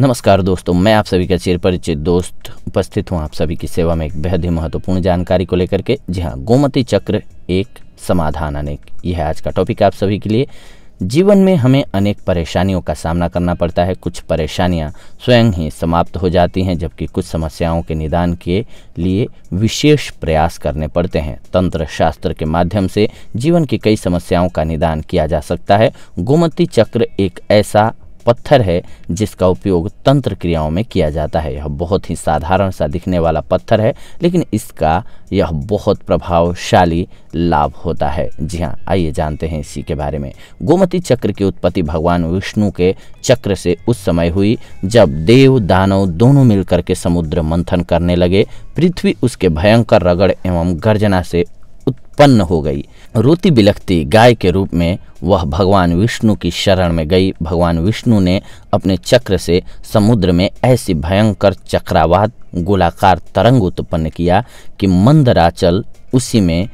नमस्कार दोस्तों मैं आप सभी का चिरपरिचित दोस्त उपस्थित हूँ आप सभी की सेवा में एक बेहद ही महत्वपूर्ण जानकारी को लेकर के जी हाँ गोमती चक्र एक समाधान अनेक यह आज का टॉपिक आप सभी के लिए जीवन में हमें अनेक परेशानियों का सामना करना पड़ता है कुछ परेशानियां स्वयं ही समाप्त हो जाती हैं जबकि कुछ समस्याओं के निदान के लिए विशेष प्रयास करने पड़ते हैं तंत्र शास्त्र के माध्यम से जीवन की कई समस्याओं का निदान किया जा सकता है गोमती चक्र एक ऐसा पत्थर है जिसका उपयोग तंत्र क्रियाओं में किया जाता है यह बहुत ही साधारण सा दिखने वाला पत्थर है लेकिन इसका यह बहुत प्रभावशाली लाभ होता है जी हाँ आइए जानते हैं इसी के बारे में गोमती चक्र की उत्पत्ति भगवान विष्णु के चक्र से उस समय हुई जब देव दानव दोनों मिलकर के समुद्र मंथन करने लगे पृथ्वी उसके भयंकर रगड़ एवं गर्जना से उत्पन्न हो गई रोती बिलखती गाय के रूप में वह भगवान विष्णु की शरण में गई भगवान विष्णु ने अपने चक्र से समुद्र में ऐसी भयंकर चक्रावात गोलाकार तरंग उत्पन्न किया कि मंदराचल उसी में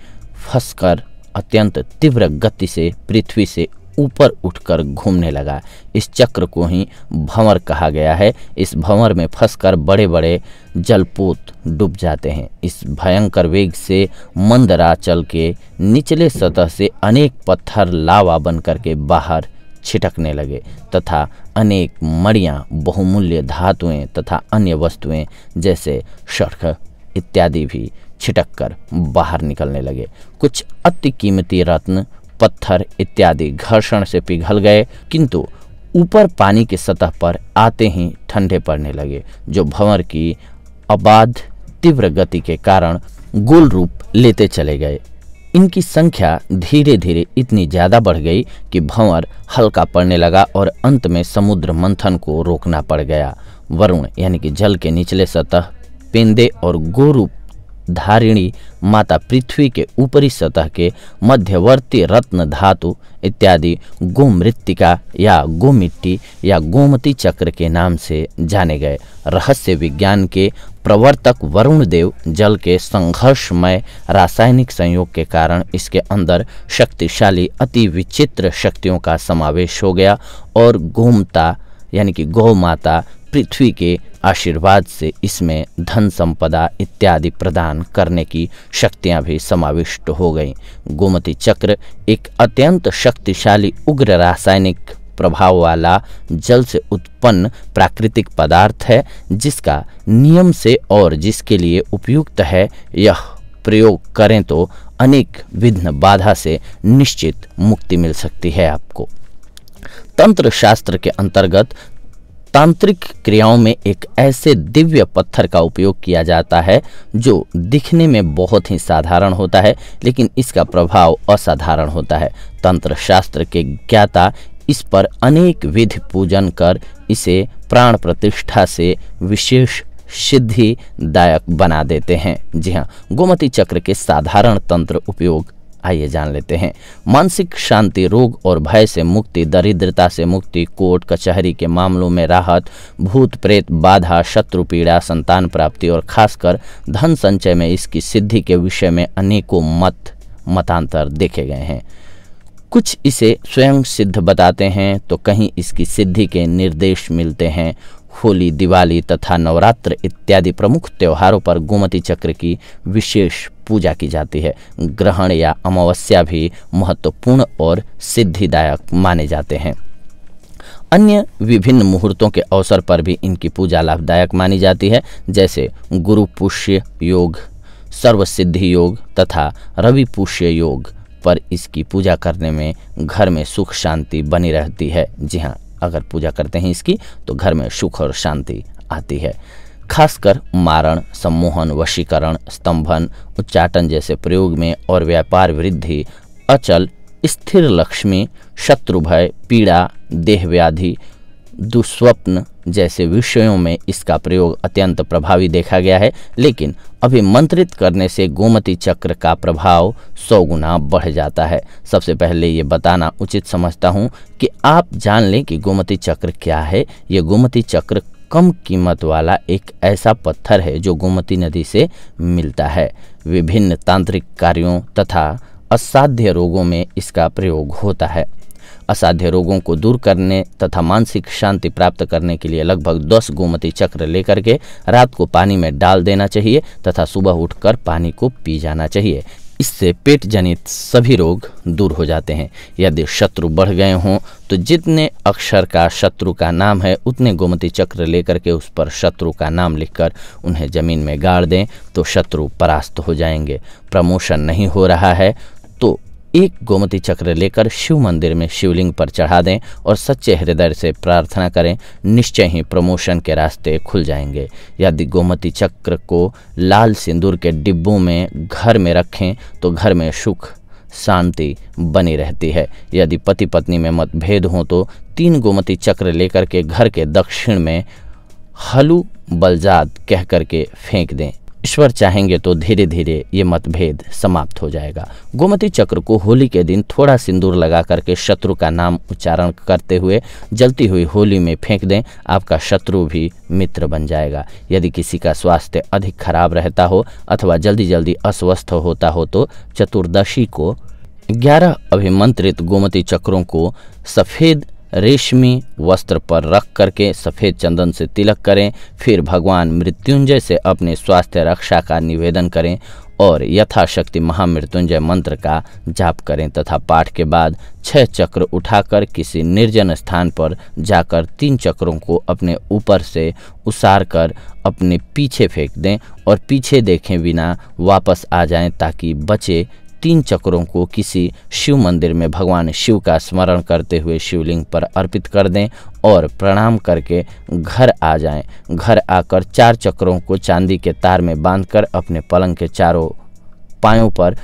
फंसकर अत्यंत तीव्र गति से पृथ्वी से ऊपर उठकर घूमने लगा इस चक्र को ही भंवर कहा गया है इस भंवर में फंसकर बड़े बड़े जलपोत डूब जाते हैं इस भयंकर वेग से मंदराचल के निचले सतह से अनेक पत्थर लावा कर के बाहर छिटकने लगे तथा अनेक मड़ियाँ बहुमूल्य धातुएं तथा अन्य वस्तुएं जैसे शर्ख इत्यादि भी छिटक कर बाहर निकलने लगे कुछ अति कीमती रत्न पत्थर इत्यादि घर्षण से पिघल गए किंतु ऊपर पानी की सतह पर आते ही ठंडे पड़ने लगे जो भंवर की अबाध तीव्र गति के कारण गोल रूप लेते चले गए इनकी संख्या धीरे धीरे इतनी ज़्यादा बढ़ गई कि भंवर हल्का पड़ने लगा और अंत में समुद्र मंथन को रोकना पड़ गया वरुण यानी कि जल के निचले सतह पेंदे और गोरूप धारिणी माता पृथ्वी के ऊपरी सतह के मध्यवर्ती रत्न धातु इत्यादि गोमृत्तिका या गोमिट्टी या गोमती चक्र के नाम से जाने गए रहस्य विज्ञान के प्रवर्तक वरुण देव जल के संघर्षमय रासायनिक संयोग के कारण इसके अंदर शक्तिशाली अति विचित्र शक्तियों का समावेश हो गया और गोमता यानी कि गौ माता पृथ्वी के आशीर्वाद से इसमें धन संपदा इत्यादि प्रदान करने की शक्तियां भी समाविष्ट हो गई गोमती चक्र एक अत्यंत शक्तिशाली उग्र रासायनिक प्रभाव वाला जल से उत्पन्न प्राकृतिक पदार्थ है जिसका नियम से और जिसके लिए उपयुक्त है यह प्रयोग करें तो अनेक विघ्न बाधा से निश्चित मुक्ति मिल सकती है आपको तंत्र शास्त्र के अंतर्गत तांत्रिक क्रियाओं में एक ऐसे दिव्य पत्थर का उपयोग किया जाता है जो दिखने में बहुत ही साधारण होता है लेकिन इसका प्रभाव असाधारण होता है तंत्र शास्त्र के ज्ञाता इस पर अनेक विधि पूजन कर इसे प्राण प्रतिष्ठा से विशेष सिद्धि दायक बना देते हैं जी हाँ गोमती चक्र के साधारण तंत्र उपयोग आइए जान लेते हैं मानसिक शांति रोग और भय से मुक्ति दरिद्रता से मुक्ति कोर्ट कचहरी के मामलों में राहत भूत प्रेत बाधा शत्रु पीड़ा संतान प्राप्ति और खासकर धन संचय में इसकी सिद्धि के विषय में अनेकों मत मतांतर देखे गए हैं कुछ इसे स्वयं सिद्ध बताते हैं तो कहीं इसकी सिद्धि के निर्देश मिलते हैं होली दिवाली तथा नवरात्र इत्यादि प्रमुख त्योहारों पर गोमती चक्र की विशेष पूजा की जाती है ग्रहण या अमावस्या भी महत्वपूर्ण और सिद्धिदायक माने जाते हैं अन्य विभिन्न मुहूर्तों के अवसर पर भी इनकी पूजा लाभदायक मानी जाती है जैसे गुरु पुष्य योग सर्वसिद्धि योग तथा रवि पुष्य योग पर इसकी पूजा करने में घर में सुख शांति बनी रहती है जी हाँ अगर पूजा करते हैं इसकी तो घर में सुख और शांति आती है खासकर मारण सम्मोहन वशीकरण स्तंभन उच्चाटन जैसे प्रयोग में और व्यापार वृद्धि अचल स्थिर लक्ष्मी शत्रु भय पीड़ा देह व्याधि दुस्वप्न जैसे विषयों में इसका प्रयोग अत्यंत प्रभावी देखा गया है लेकिन अभिमंत्रित करने से गोमती चक्र का प्रभाव सौ गुना बढ़ जाता है सबसे पहले ये बताना उचित समझता हूँ कि आप जान लें कि गोमती चक्र क्या है ये गोमती चक्र कम कीमत वाला एक ऐसा पत्थर है जो गोमती नदी से मिलता है विभिन्न तांत्रिक कार्यों तथा असाध्य रोगों में इसका प्रयोग होता है असाध्य रोगों को दूर करने तथा मानसिक शांति प्राप्त करने के लिए लगभग 10 गोमती चक्र लेकर के रात को पानी में डाल देना चाहिए तथा सुबह उठकर पानी को पी जाना चाहिए इससे पेट जनित सभी रोग दूर हो जाते हैं यदि शत्रु बढ़ गए हों तो जितने अक्षर का शत्रु का नाम है उतने गोमती चक्र लेकर के उस पर शत्रु का नाम लिखकर उन्हें ज़मीन में गाड़ दें तो शत्रु परास्त हो जाएंगे प्रमोशन नहीं हो रहा है तो एक गोमती चक्र लेकर शिव मंदिर में शिवलिंग पर चढ़ा दें और सच्चे हृदय से प्रार्थना करें निश्चय ही प्रमोशन के रास्ते खुल जाएंगे यदि गोमती चक्र को लाल सिंदूर के डिब्बों में घर में रखें तो घर में सुख शांति बनी रहती है यदि पति पत्नी में मतभेद हो तो तीन गोमती चक्र लेकर के घर के दक्षिण में हलू बलजाद कह करके फेंक दें ईश्वर चाहेंगे तो धीरे धीरे ये मतभेद समाप्त हो जाएगा गोमती चक्र को होली के दिन थोड़ा सिंदूर लगा करके शत्रु का नाम उच्चारण करते हुए जलती हुई होली में फेंक दें आपका शत्रु भी मित्र बन जाएगा यदि किसी का स्वास्थ्य अधिक खराब रहता हो अथवा जल्दी जल्दी अस्वस्थ होता हो तो चतुर्दशी को ग्यारह अभिमंत्रित गोमती चक्रों को सफ़ेद रेशमी वस्त्र पर रख करके सफ़ेद चंदन से तिलक करें फिर भगवान मृत्युंजय से अपने स्वास्थ्य रक्षा का निवेदन करें और यथाशक्ति महामृत्युंजय मंत्र का जाप करें तथा पाठ के बाद छह चक्र उठाकर किसी निर्जन स्थान पर जाकर तीन चक्रों को अपने ऊपर से उसार कर अपने पीछे फेंक दें और पीछे देखें बिना वापस आ जाएं ताकि बचे तीन चक्रों को किसी शिव मंदिर में भगवान शिव का स्मरण करते हुए शिवलिंग पर अर्पित कर दें और प्रणाम करके घर आ जाएं। घर आकर चार चक्रों को चांदी के तार में बांधकर अपने पलंग के चारों पायों पर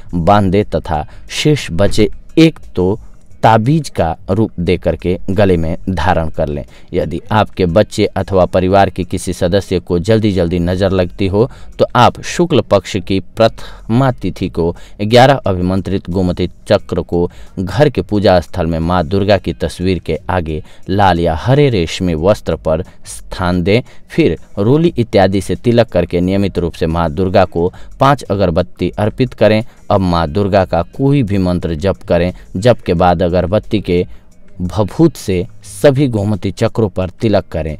दें तथा शेष बचे एक तो ताबीज का रूप दे करके गले में धारण कर लें यदि आपके बच्चे अथवा परिवार के किसी सदस्य को जल्दी जल्दी नज़र लगती हो तो आप शुक्ल पक्ष की प्रथमा तिथि को ग्यारह अभिमंत्रित गोमती चक्र को घर के पूजा स्थल में माँ दुर्गा की तस्वीर के आगे लाल या हरे रेशमी वस्त्र पर स्थान दें फिर रोली इत्यादि से तिलक करके नियमित रूप से माँ दुर्गा को पाँच अगरबत्ती अर्पित करें अब माँ दुर्गा का कोई भी मंत्र जप करें जप के बाद अगरबत्ती के भभूत से सभी गोमती चक्रों पर तिलक करें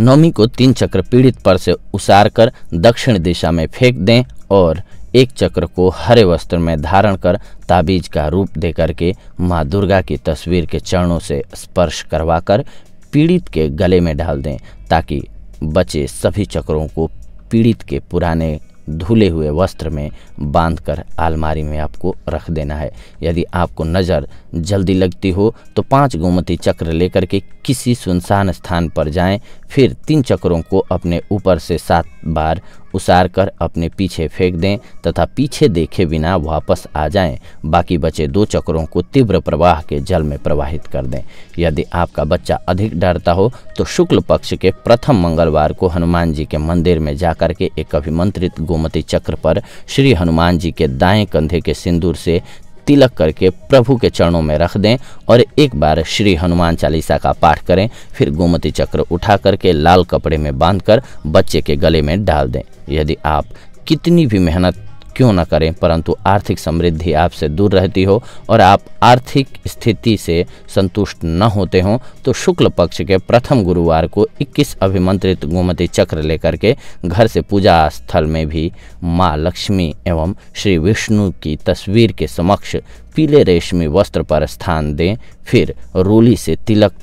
नवमी को तीन चक्र पीड़ित पर से उसार कर दक्षिण दिशा में फेंक दें और एक चक्र को हरे वस्त्र में धारण कर ताबीज का रूप दे करके माँ दुर्गा की तस्वीर के चरणों से स्पर्श करवाकर पीड़ित के गले में डाल दें ताकि बचे सभी चक्रों को पीड़ित के पुराने धुले हुए वस्त्र में बांधकर अलमारी में आपको रख देना है यदि आपको नज़र जल्दी लगती हो तो पांच गोमती चक्र लेकर के किसी सुनसान स्थान पर जाएं फिर तीन चक्रों को अपने ऊपर से सात बार उसार कर अपने पीछे फेंक दें तथा पीछे देखे बिना वापस आ जाएं बाकी बचे दो चक्रों को तीव्र प्रवाह के जल में प्रवाहित कर दें यदि आपका बच्चा अधिक डरता हो तो शुक्ल पक्ष के प्रथम मंगलवार को हनुमान जी के मंदिर में जाकर के एक अभिमंत्रित गोमती चक्र पर श्री हनुमान जी के दाएं कंधे के सिंदूर से तिलक करके प्रभु के चरणों में रख दें और एक बार श्री हनुमान चालीसा का पाठ करें फिर गोमती चक्र उठा करके लाल कपड़े में बांधकर बच्चे के गले में डाल दें यदि आप कितनी भी मेहनत क्यों ना करें परंतु आर्थिक समृद्धि आपसे दूर रहती हो और आप आर्थिक स्थिति से संतुष्ट न होते हों तो शुक्ल पक्ष के प्रथम गुरुवार को 21 अभिमंत्रित गोमती चक्र लेकर के घर से पूजा स्थल में भी माँ लक्ष्मी एवं श्री विष्णु की तस्वीर के समक्ष पीले रेशमी वस्त्र पर स्थान दें फिर रोली से तिलक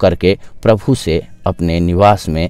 करके प्रभु से अपने निवास में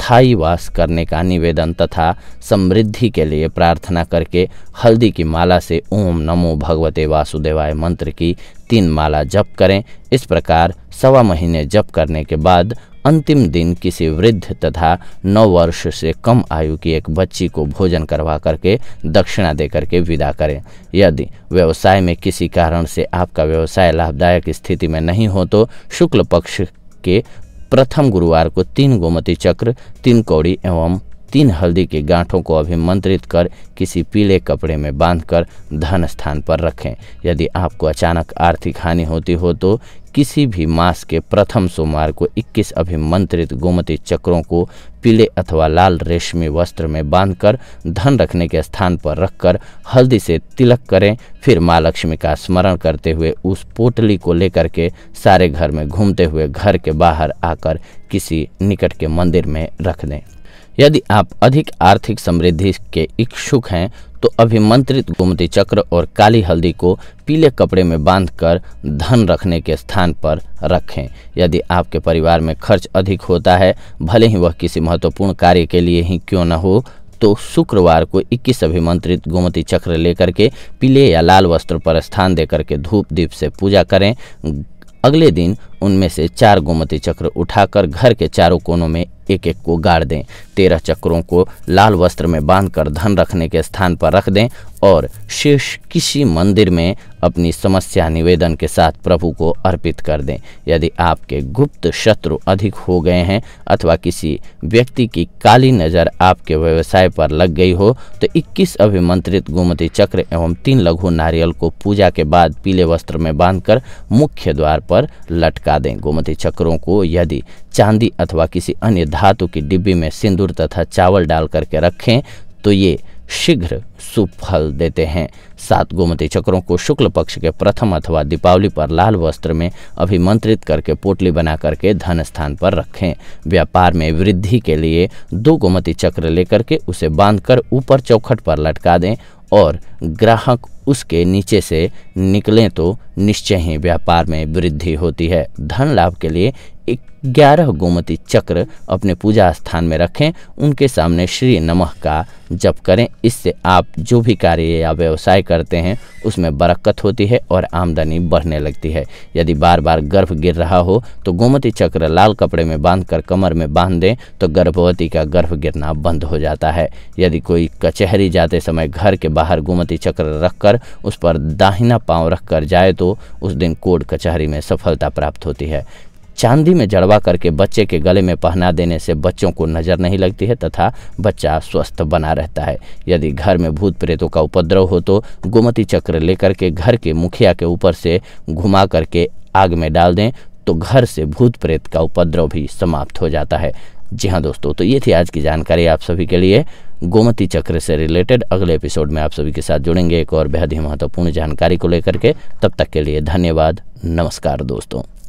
स्थायी वास करने का निवेदन तथा समृद्धि के लिए प्रार्थना करके हल्दी की माला से ओम नमो भगवते वासुदेवाय मंत्र की तीन माला जप करें इस प्रकार सवा महीने जप करने के बाद अंतिम दिन किसी वृद्ध तथा नौ वर्ष से कम आयु की एक बच्ची को भोजन करवा करके दक्षिणा देकर के विदा करें यदि व्यवसाय में किसी कारण से आपका व्यवसाय लाभदायक स्थिति में नहीं हो तो शुक्ल पक्ष के प्रथम गुरुवार को तीन गोमती चक्र तीन कौड़ी एवं तीन हल्दी के गांठों को अभिमंत्रित कर किसी पीले कपड़े में बांधकर धन स्थान पर रखें यदि आपको अचानक आर्थिक हानि होती हो तो किसी भी मास के प्रथम सोमवार को 21 अभिमंत्रित गोमती चक्रों को पीले अथवा लाल रेशमी वस्त्र में बांधकर धन रखने के स्थान पर रखकर हल्दी से तिलक करें फिर माँ लक्ष्मी का स्मरण करते हुए उस पोटली को लेकर के सारे घर में घूमते हुए घर के बाहर आकर किसी निकट के मंदिर में रख दें यदि आप अधिक आर्थिक समृद्धि के इच्छुक हैं तो अभिमंत्रित गोमती चक्र और काली हल्दी को पीले कपड़े में बांधकर धन रखने के स्थान पर रखें यदि आपके परिवार में खर्च अधिक होता है भले ही वह किसी महत्वपूर्ण कार्य के लिए ही क्यों न हो तो शुक्रवार को 21 अभिमंत्रित गोमती चक्र लेकर के पीले या लाल वस्त्र पर स्थान देकर के धूप दीप से पूजा करें अगले दिन उनमें से चार गोमती चक्र उठाकर घर के चारों कोनों में एक एक को गाड़ दें तेरह चक्रों को लाल वस्त्र में बांधकर धन रखने के स्थान पर रख दें और शेष किसी मंदिर में अपनी समस्या निवेदन के साथ प्रभु को अर्पित कर दें यदि आपके गुप्त शत्रु अधिक हो गए हैं अथवा किसी व्यक्ति की काली नज़र आपके व्यवसाय पर लग गई हो तो 21 अभिमंत्रित गोमती चक्र एवं तीन लघु नारियल को पूजा के बाद पीले वस्त्र में बांधकर मुख्य द्वार पर लटका लटका दें गोमती चक्रों को यदि चांदी अथवा किसी अन्य धातु की डिब्बी में सिंदूर तथा चावल डाल करके रखें तो ये शीघ्र सुफल देते हैं सात गोमती चक्रों को शुक्ल पक्ष के प्रथम अथवा दीपावली पर लाल वस्त्र में अभिमंत्रित करके पोटली बना करके धन स्थान पर रखें व्यापार में वृद्धि के लिए दो गोमती चक्र लेकर के उसे बांधकर ऊपर चौखट पर लटका दें और ग्राहक उसके नीचे से निकलें तो निश्चय ही व्यापार में वृद्धि होती है धन लाभ के लिए ग्यारह गोमती चक्र अपने पूजा स्थान में रखें उनके सामने श्री नमः का जप करें इससे आप जो भी कार्य या व्यवसाय करते हैं उसमें बरकत होती है और आमदनी बढ़ने लगती है यदि बार बार गर्भ गिर रहा हो तो गोमती चक्र लाल कपड़े में बांधकर कमर में बांध दें तो गर्भवती का गर्भ गिरना बंद हो जाता है यदि कोई कचहरी जाते समय घर के बाहर गोमती चक्र रखकर कर उस पर दाहिना पांव रखकर जाए तो उस दिन कोर्ट कचहरी में सफलता प्राप्त होती है चांदी में जड़वा करके बच्चे के गले में पहना देने से बच्चों को नज़र नहीं लगती है तथा बच्चा स्वस्थ बना रहता है यदि घर में भूत प्रेतों का उपद्रव हो तो गोमती चक्र लेकर के घर के मुखिया के ऊपर से घुमा करके आग में डाल दें तो घर से भूत प्रेत का उपद्रव भी समाप्त हो जाता है जी हाँ दोस्तों तो ये थी आज की जानकारी आप सभी के लिए गोमती चक्र से रिलेटेड अगले एपिसोड में आप सभी के साथ जुड़ेंगे एक और बेहद ही महत्वपूर्ण जानकारी को लेकर के तब तक के लिए धन्यवाद नमस्कार दोस्तों